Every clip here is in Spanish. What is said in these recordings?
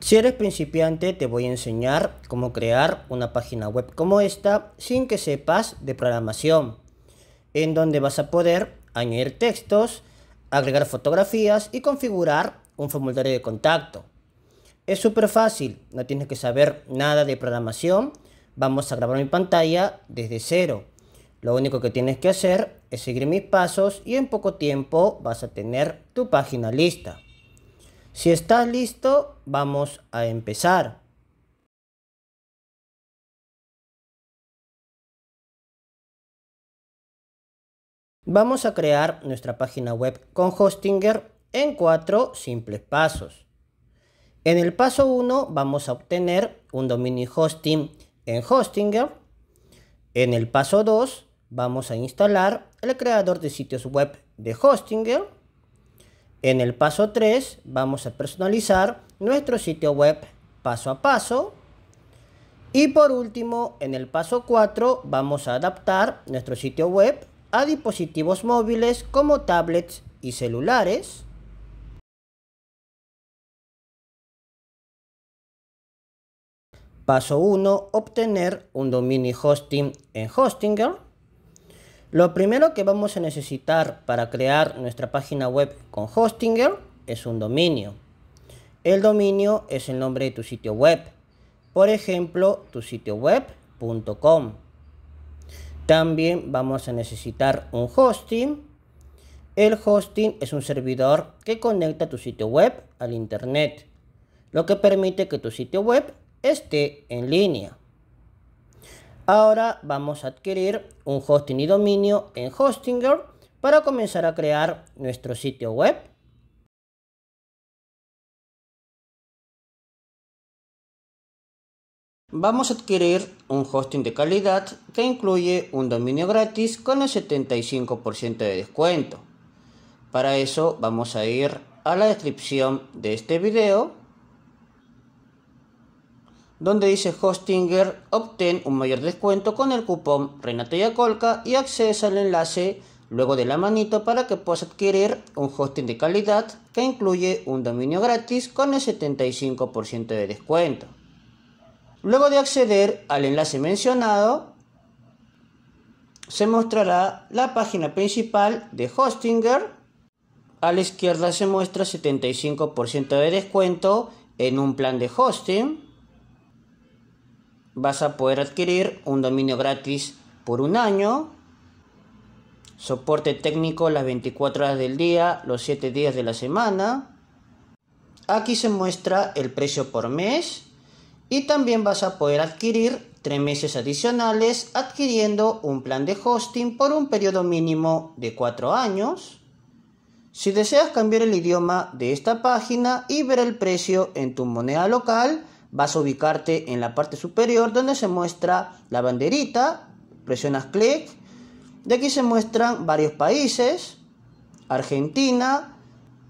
Si eres principiante te voy a enseñar cómo crear una página web como esta sin que sepas de programación, en donde vas a poder añadir textos, agregar fotografías y configurar un formulario de contacto. Es súper fácil, no tienes que saber nada de programación, vamos a grabar mi pantalla desde cero. Lo único que tienes que hacer es seguir mis pasos y en poco tiempo vas a tener tu página lista. Si estás listo, vamos a empezar. Vamos a crear nuestra página web con Hostinger en cuatro simples pasos. En el paso 1 vamos a obtener un dominio hosting en Hostinger. En el paso 2 vamos a instalar el creador de sitios web de Hostinger. En el paso 3 vamos a personalizar nuestro sitio web paso a paso. Y por último, en el paso 4 vamos a adaptar nuestro sitio web a dispositivos móviles como tablets y celulares. Paso 1. Obtener un dominio hosting en Hostinger. Lo primero que vamos a necesitar para crear nuestra página web con Hostinger es un dominio. El dominio es el nombre de tu sitio web. Por ejemplo, tu sitio web.com. También vamos a necesitar un hosting. El hosting es un servidor que conecta tu sitio web al Internet, lo que permite que tu sitio web esté en línea. Ahora vamos a adquirir un hosting y dominio en Hostinger para comenzar a crear nuestro sitio web. Vamos a adquirir un hosting de calidad que incluye un dominio gratis con el 75% de descuento. Para eso vamos a ir a la descripción de este video donde dice Hostinger obtén un mayor descuento con el cupón ya Colca y accede al enlace luego de la manito para que puedas adquirir un hosting de calidad que incluye un dominio gratis con el 75% de descuento. Luego de acceder al enlace mencionado, se mostrará la página principal de Hostinger. A la izquierda se muestra 75% de descuento en un plan de hosting vas a poder adquirir un dominio gratis por un año, soporte técnico las 24 horas del día, los 7 días de la semana. Aquí se muestra el precio por mes y también vas a poder adquirir 3 meses adicionales adquiriendo un plan de hosting por un periodo mínimo de 4 años. Si deseas cambiar el idioma de esta página y ver el precio en tu moneda local, vas a ubicarte en la parte superior donde se muestra la banderita, presionas clic, de aquí se muestran varios países, Argentina,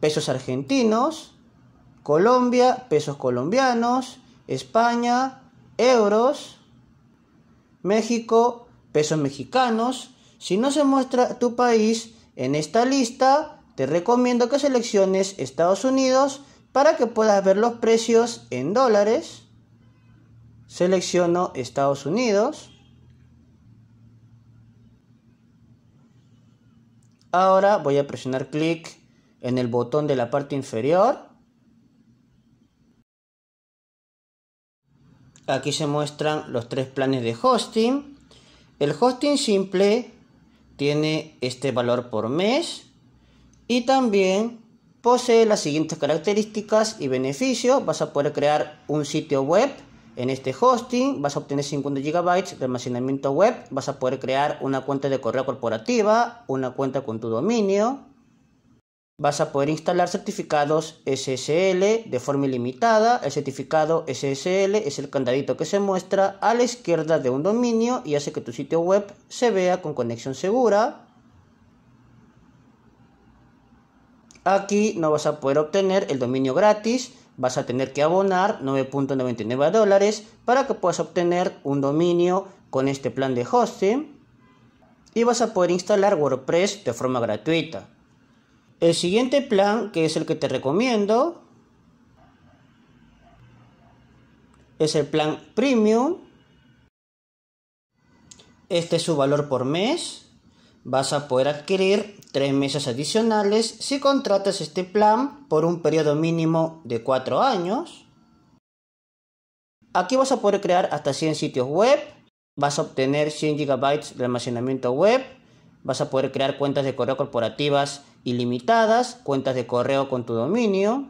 pesos argentinos, Colombia, pesos colombianos, España, euros, México, pesos mexicanos. Si no se muestra tu país en esta lista, te recomiendo que selecciones Estados Unidos para que puedas ver los precios en dólares, selecciono Estados Unidos. Ahora voy a presionar clic en el botón de la parte inferior. Aquí se muestran los tres planes de hosting. El hosting simple tiene este valor por mes y también Posee las siguientes características y beneficios. Vas a poder crear un sitio web en este hosting, vas a obtener 50 GB de almacenamiento web, vas a poder crear una cuenta de correo corporativa, una cuenta con tu dominio, vas a poder instalar certificados SSL de forma ilimitada. El certificado SSL es el candadito que se muestra a la izquierda de un dominio y hace que tu sitio web se vea con conexión segura. Aquí no vas a poder obtener el dominio gratis, vas a tener que abonar 9.99 dólares para que puedas obtener un dominio con este plan de hosting y vas a poder instalar WordPress de forma gratuita. El siguiente plan, que es el que te recomiendo, es el plan Premium. Este es su valor por mes. Vas a poder adquirir 3 meses adicionales si contratas este plan por un periodo mínimo de 4 años. Aquí vas a poder crear hasta 100 sitios web, vas a obtener 100 GB de almacenamiento web, vas a poder crear cuentas de correo corporativas ilimitadas, cuentas de correo con tu dominio,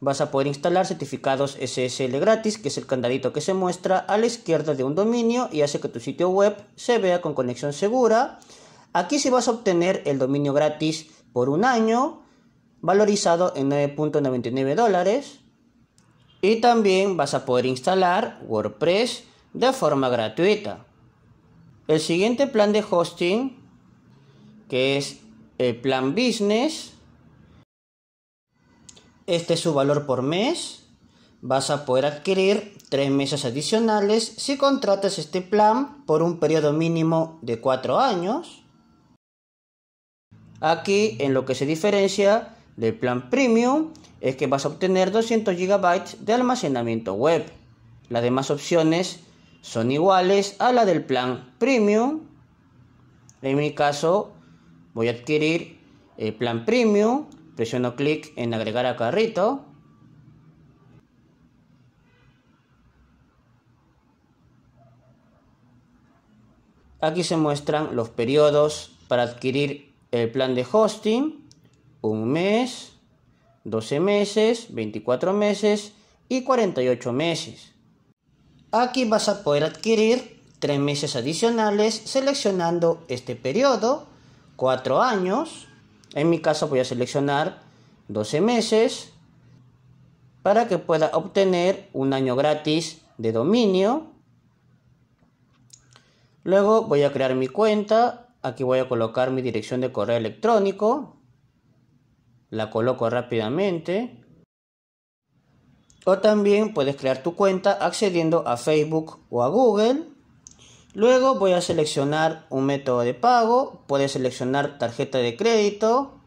vas a poder instalar certificados SSL gratis, que es el candadito que se muestra a la izquierda de un dominio y hace que tu sitio web se vea con conexión segura. Aquí sí vas a obtener el dominio gratis por un año, valorizado en 9.99 dólares. Y también vas a poder instalar WordPress de forma gratuita. El siguiente plan de hosting, que es el plan business, este es su valor por mes. Vas a poder adquirir tres meses adicionales si contratas este plan por un periodo mínimo de cuatro años. Aquí en lo que se diferencia del plan premium es que vas a obtener 200 GB de almacenamiento web. Las demás opciones son iguales a la del plan premium. En mi caso voy a adquirir el plan premium, presiono clic en agregar a carrito. Aquí se muestran los periodos para adquirir el plan de hosting, un mes, 12 meses, 24 meses y 48 meses. Aquí vas a poder adquirir 3 meses adicionales seleccionando este periodo, 4 años, en mi caso voy a seleccionar 12 meses para que pueda obtener un año gratis de dominio. Luego voy a crear mi cuenta Aquí voy a colocar mi dirección de correo electrónico. La coloco rápidamente. O también puedes crear tu cuenta accediendo a Facebook o a Google. Luego voy a seleccionar un método de pago. Puedes seleccionar tarjeta de crédito.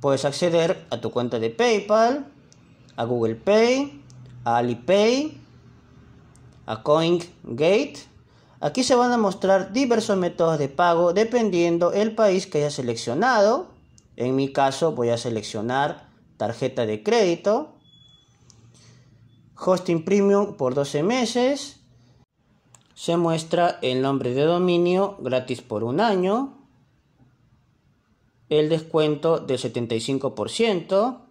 Puedes acceder a tu cuenta de PayPal, a Google Pay, a Alipay, a CoinGate Aquí se van a mostrar diversos métodos de pago dependiendo el país que haya seleccionado. En mi caso voy a seleccionar tarjeta de crédito, hosting premium por 12 meses, se muestra el nombre de dominio gratis por un año, el descuento del 75%,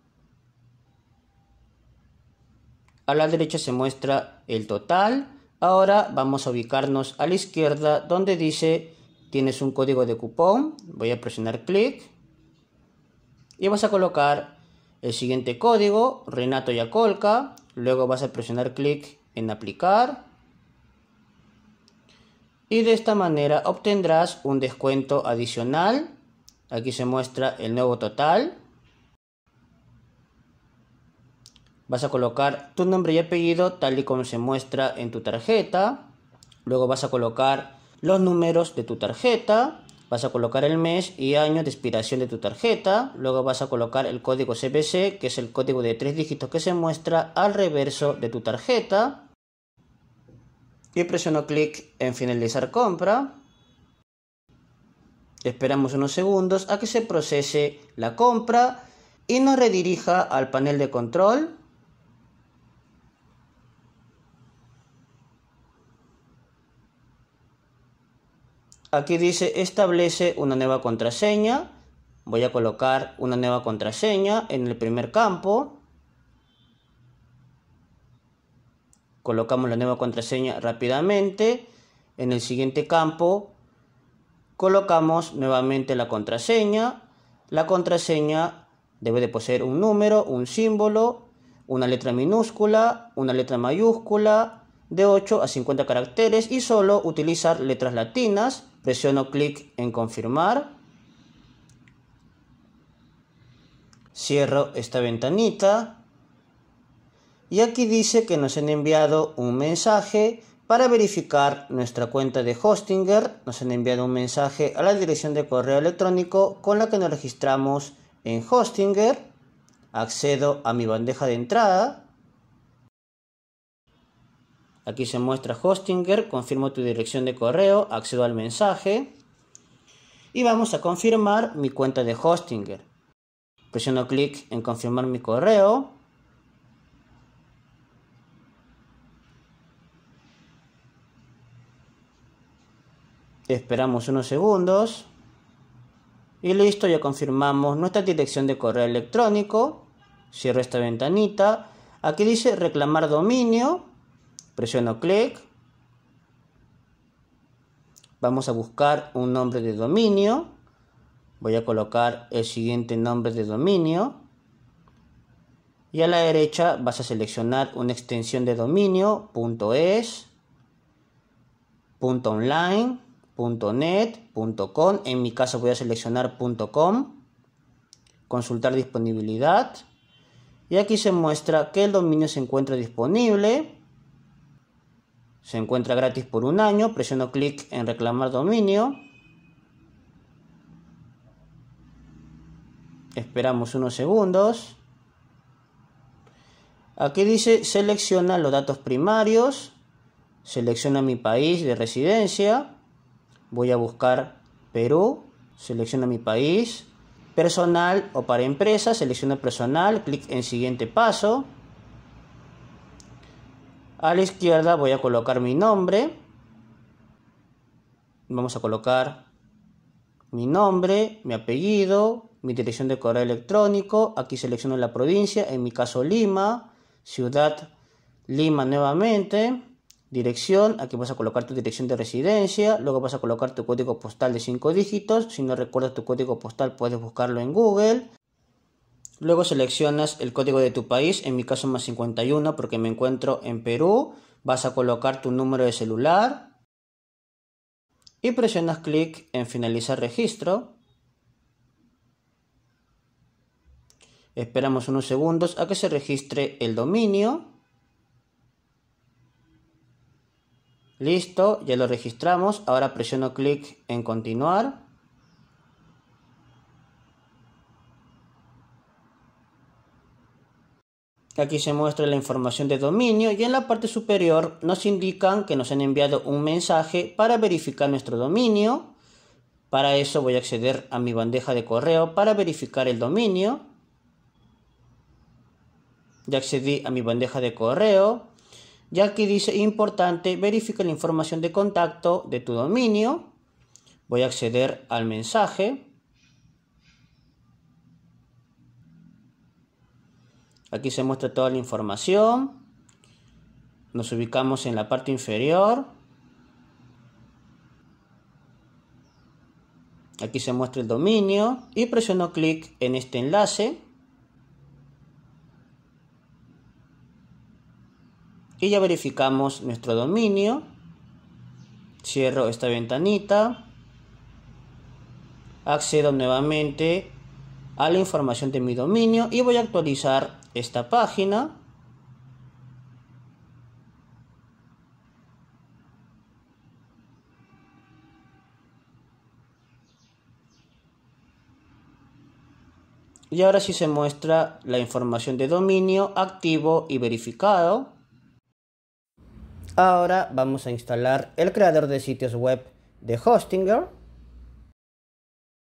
a la derecha se muestra el total, Ahora vamos a ubicarnos a la izquierda donde dice tienes un código de cupón. Voy a presionar clic y vas a colocar el siguiente código, Renato Yacolca. Luego vas a presionar clic en aplicar. Y de esta manera obtendrás un descuento adicional. Aquí se muestra el nuevo total. vas a colocar tu nombre y apellido tal y como se muestra en tu tarjeta. Luego vas a colocar los números de tu tarjeta. Vas a colocar el mes y año de expiración de tu tarjeta. Luego vas a colocar el código CBC, que es el código de tres dígitos que se muestra al reverso de tu tarjeta. Y presiono clic en finalizar compra. Esperamos unos segundos a que se procese la compra y nos redirija al panel de control Aquí dice establece una nueva contraseña. Voy a colocar una nueva contraseña en el primer campo. Colocamos la nueva contraseña rápidamente. En el siguiente campo colocamos nuevamente la contraseña. La contraseña debe de poseer un número, un símbolo, una letra minúscula, una letra mayúscula, de 8 a 50 caracteres y solo utilizar letras latinas. Presiono clic en confirmar. Cierro esta ventanita. Y aquí dice que nos han enviado un mensaje para verificar nuestra cuenta de Hostinger. Nos han enviado un mensaje a la dirección de correo electrónico con la que nos registramos en Hostinger. Accedo a mi bandeja de entrada Aquí se muestra Hostinger, confirmo tu dirección de correo, accedo al mensaje y vamos a confirmar mi cuenta de Hostinger. Presiono clic en confirmar mi correo. Esperamos unos segundos. Y listo, ya confirmamos nuestra dirección de correo electrónico. Cierro esta ventanita. Aquí dice reclamar dominio presiono clic, vamos a buscar un nombre de dominio, voy a colocar el siguiente nombre de dominio y a la derecha vas a seleccionar una extensión de dominio .es, .online, .net, .com, en mi caso voy a seleccionar .com, consultar disponibilidad y aquí se muestra que el dominio se encuentra disponible se encuentra gratis por un año. Presiono clic en reclamar dominio. Esperamos unos segundos. Aquí dice selecciona los datos primarios. Selecciona mi país de residencia. Voy a buscar Perú. Selecciona mi país. Personal o para empresa. Selecciona personal. Clic en siguiente paso. A la izquierda voy a colocar mi nombre. Vamos a colocar mi nombre, mi apellido, mi dirección de correo electrónico. Aquí selecciono la provincia, en mi caso Lima, ciudad Lima nuevamente. Dirección, aquí vas a colocar tu dirección de residencia, luego vas a colocar tu código postal de 5 dígitos. Si no recuerdas tu código postal puedes buscarlo en Google. Luego seleccionas el código de tu país, en mi caso más 51 porque me encuentro en Perú. Vas a colocar tu número de celular y presionas clic en finalizar registro. Esperamos unos segundos a que se registre el dominio. Listo, ya lo registramos. Ahora presiono clic en continuar. Aquí se muestra la información de dominio y en la parte superior nos indican que nos han enviado un mensaje para verificar nuestro dominio. Para eso voy a acceder a mi bandeja de correo para verificar el dominio. Ya accedí a mi bandeja de correo. Ya aquí dice importante, verifica la información de contacto de tu dominio. Voy a acceder al mensaje. Aquí se muestra toda la información. Nos ubicamos en la parte inferior. Aquí se muestra el dominio y presiono clic en este enlace. Y ya verificamos nuestro dominio. Cierro esta ventanita. Accedo nuevamente a la información de mi dominio y voy a actualizar esta página. Y ahora sí se muestra la información de dominio activo y verificado. Ahora vamos a instalar el creador de sitios web de Hostinger.